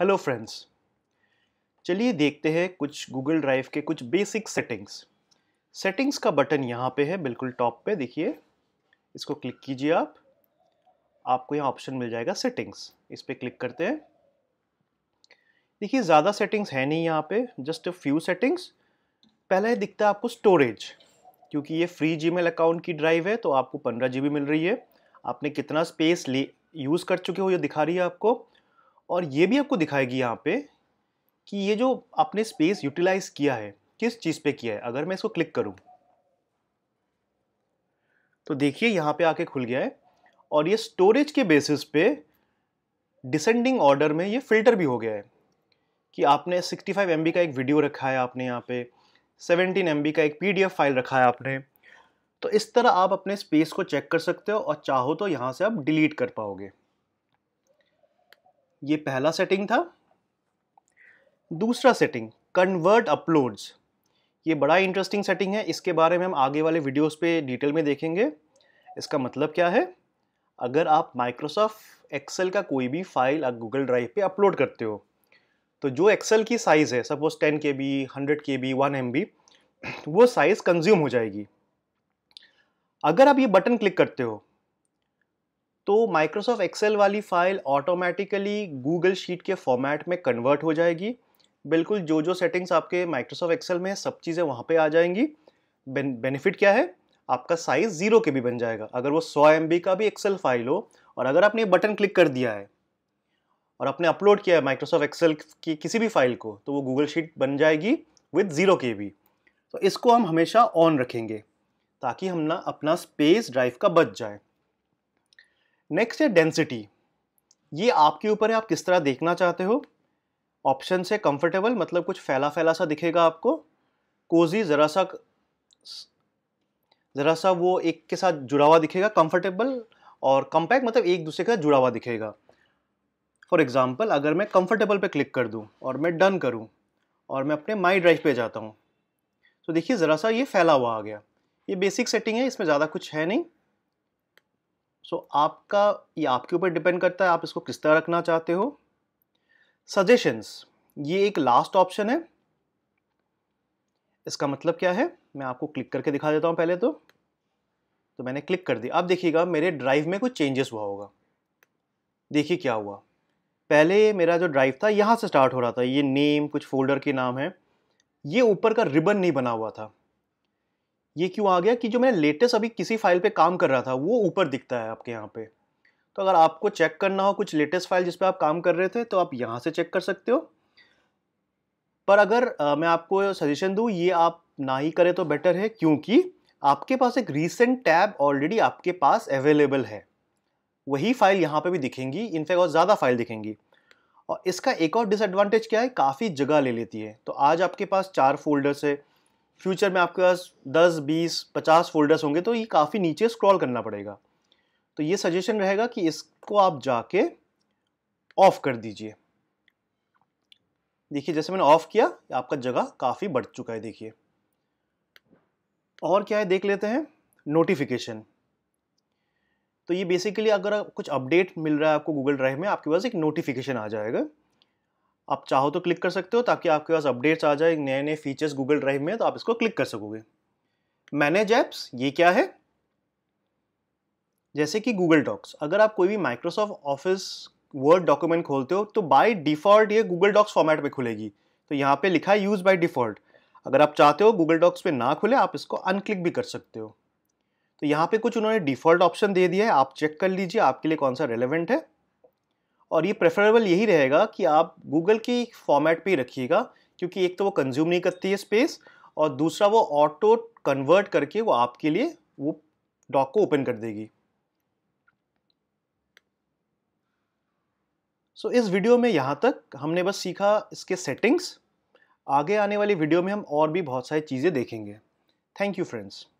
hello friends चलिए देखते हैं कुछ गूगल ड्राइव के कुछ बेसिक सेटिंग्स सेटिंग्स का बटन यहाँ पे है बिल्कुल टॉप पे देखिए इसको क्लिक कीजिए आप आपको यहाँ ऑप्शन मिल जाएगा सेटिंग्स इस पर क्लिक करते हैं देखिए ज़्यादा सेटिंग्स है नहीं यहाँ पे जस्ट अ फ्यू सेटिंग्स पहले है दिखता है आपको स्टोरेज क्योंकि ये फ्री जी अकाउंट की ड्राइव है तो आपको पंद्रह जी मिल रही है आपने कितना स्पेस ले यूज़ कर चुके हो ये दिखा रही है आपको और ये भी आपको दिखाएगी यहाँ पे कि ये जो आपने स्पेस यूटिलाइज किया है किस चीज़ पे किया है अगर मैं इसको क्लिक करूँ तो देखिए यहाँ पे आके खुल गया है और ये स्टोरेज के बेसिस पे डिसेंडिंग ऑर्डर में ये फ़िल्टर भी हो गया है कि आपने 65 फाइव का एक वीडियो रखा है आपने यहाँ पे 17 एम का एक पी फाइल रखा है आपने तो इस तरह आप अपने स्पेस को चेक कर सकते हो और चाहो तो यहाँ से आप डिलीट कर पाओगे ये पहला सेटिंग था दूसरा सेटिंग कन्वर्ट अपलोड्स ये बड़ा इंटरेस्टिंग सेटिंग है इसके बारे में हम आगे वाले वीडियोस पे डिटेल में देखेंगे इसका मतलब क्या है अगर आप माइक्रोसॉफ्ट एक्सेल का कोई भी फाइल आप गूगल ड्राइव पे अपलोड करते हो तो जो एक्सेल की साइज़ है suppose ten K B hundred K B one M B वो साइज़ कंज्यूम हो जाएगी अगर आप ये बटन क्लिक करते हो तो माइक्रोसॉफ्ट एक्सेल वाली फ़ाइल ऑटोमेटिकली गूगल शीट के फॉर्मेट में कन्वर्ट हो जाएगी बिल्कुल जो जो सेटिंग्स आपके माइक्रोसॉफ्ट एक्सेल में है सब चीज़ें वहाँ पे आ जाएंगी बेनिफिट क्या है आपका साइज़ ज़ीरो के भी बन जाएगा अगर वो सौ एम का भी एक्सेल फाइल हो और अगर आपने बटन क्लिक कर दिया है और आपने अपलोड किया है माइक्रोसॉफ्ट एक्सेल की किसी भी फाइल को तो वो गूगल शीट बन जाएगी विद ज़ीरो के भी तो इसको हम हमेशा ऑन रखेंगे ताकि हम ना अपना स्पेस ड्राइव का बच जाए नेक्स्ट है डेंसिटी ये आपके ऊपर है आप किस तरह देखना चाहते हो ऑप्शन से कंफर्टेबल मतलब कुछ फैला फैला सा दिखेगा आपको कोजी ज़रा सा ज़रा सा वो एक के साथ जुड़ा हुआ दिखेगा कंफर्टेबल और कम्पैक्ट मतलब एक दूसरे के साथ जुड़ा हुआ दिखेगा फॉर एग्ज़ाम्पल अगर मैं कंफर्टेबल पे क्लिक कर दूँ और मैं डन करूँ और मैं अपने माई ड्राइव पे जाता हूँ तो देखिए ज़रा सा ये फैला हुआ आ गया ये बेसिक सेटिंग है इसमें ज़्यादा कुछ है नहीं सो so, आपका ये आपके ऊपर डिपेंड करता है आप इसको किस तरह रखना चाहते हो सजेशंस ये एक लास्ट ऑप्शन है इसका मतलब क्या है मैं आपको क्लिक करके दिखा देता हूँ पहले तो तो मैंने क्लिक कर दिया अब देखिएगा मेरे ड्राइव में कुछ चेंजेस हुआ होगा देखिए क्या हुआ पहले मेरा जो ड्राइव था यहाँ से स्टार्ट हो रहा था ये नेम कुछ फोल्डर के नाम है ये ऊपर का रिबन नहीं बना हुआ था ये क्यों आ गया कि जो मैं लेटेस्ट अभी किसी फाइल पे काम कर रहा था वो ऊपर दिखता है आपके यहाँ पे तो अगर आपको चेक करना हो कुछ लेटेस्ट फाइल जिस पर आप काम कर रहे थे तो आप यहाँ से चेक कर सकते हो पर अगर आ, मैं आपको सजेशन दूँ ये आप ना ही करें तो बेटर है क्योंकि आपके पास एक रीसेंट टैब ऑलरेडी आपके पास अवेलेबल है वही फाइल यहाँ पे भी दिखेंगी इनफैक्ट और ज़्यादा फाइल दिखेंगी और इसका एक और डिसएडवांटेज क्या है काफ़ी जगह ले लेती है तो आज आपके पास चार फोल्डर्स है फ्यूचर में आपके पास दस बीस पचास फोल्डर्स होंगे तो ये काफ़ी नीचे स्क्रॉल करना पड़ेगा तो ये सजेशन रहेगा कि इसको आप जाके ऑफ कर दीजिए देखिए जैसे मैंने ऑफ किया आपका जगह काफ़ी बढ़ चुका है देखिए और क्या है देख लेते हैं नोटिफिकेशन तो ये बेसिकली अगर कुछ अपडेट मिल रहा है आपको गूगल ड्राइव में आपके पास एक नोटिफिकेशन आ जाएगा आप चाहो तो क्लिक कर सकते हो ताकि आपके पास अपडेट्स आ जाए नए नए फीचर्स गूगल ड्राइव में तो आप इसको क्लिक कर सकोगे मैनेज ऐप्स ये क्या है जैसे कि गूगल डॉक्स अगर आप कोई भी माइक्रोसॉफ्ट ऑफिस वर्ड डॉक्यूमेंट खोलते हो तो बाय डिफ़ॉल्ट ये गूगल डॉक्स फॉर्मेट में खुलेगी तो यहाँ पे लिखा है यूज़ बाय डिफ़ॉल्ट अगर आप चाहते हो गूगल डॉक्स पे ना खुले आप इसको अनक्लिक भी कर सकते हो तो यहाँ पे कुछ उन्होंने डिफ़ॉल्ट ऑप्शन दे दिया है आप चेक कर लीजिए आपके लिए कौन सा रेलिवेंट है और ये प्रेफरेबल यही रहेगा कि आप गूगल की फॉर्मेट पे ही रखिएगा क्योंकि एक तो वो कंज्यूम नहीं करती है स्पेस और दूसरा वो ऑटो कन्वर्ट करके वो आपके लिए वो डॉक को ओपन कर देगी सो so, इस वीडियो में यहाँ तक हमने बस सीखा इसके सेटिंग्स आगे आने वाली वीडियो में हम और भी बहुत सारी चीज़ें देखेंगे थैंक यू फ्रेंड्स